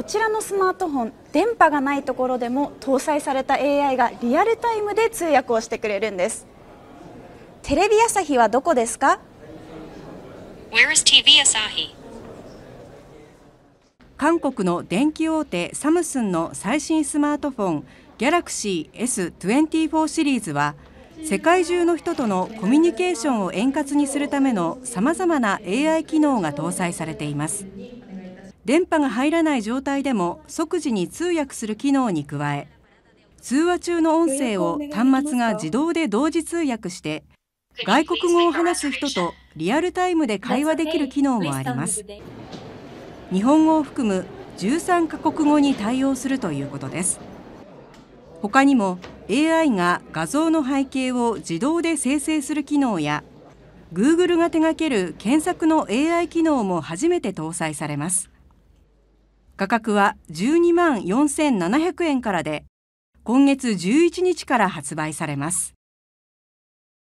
こちらのスマートフォン電波がないところでも搭載された AI がリアルタイムで通訳をしてくれるんですテレビ朝日はどこですか韓国の電気大手サムスンの最新スマートフォン Galaxy S24 シリーズは世界中の人とのコミュニケーションを円滑にするためのさまざまな AI 機能が搭載されています。電波が入らない状態でも即時に通訳する機能に加え通話中の音声を端末が自動で同時通訳して外国語を話す人とリアルタイムで会話できる機能もあります日本語を含む13カ国語に対応するということです他にも AI が画像の背景を自動で生成する機能や Google が手掛ける検索の AI 機能も初めて搭載されます価格は12万4700円からで今月11日から発売されます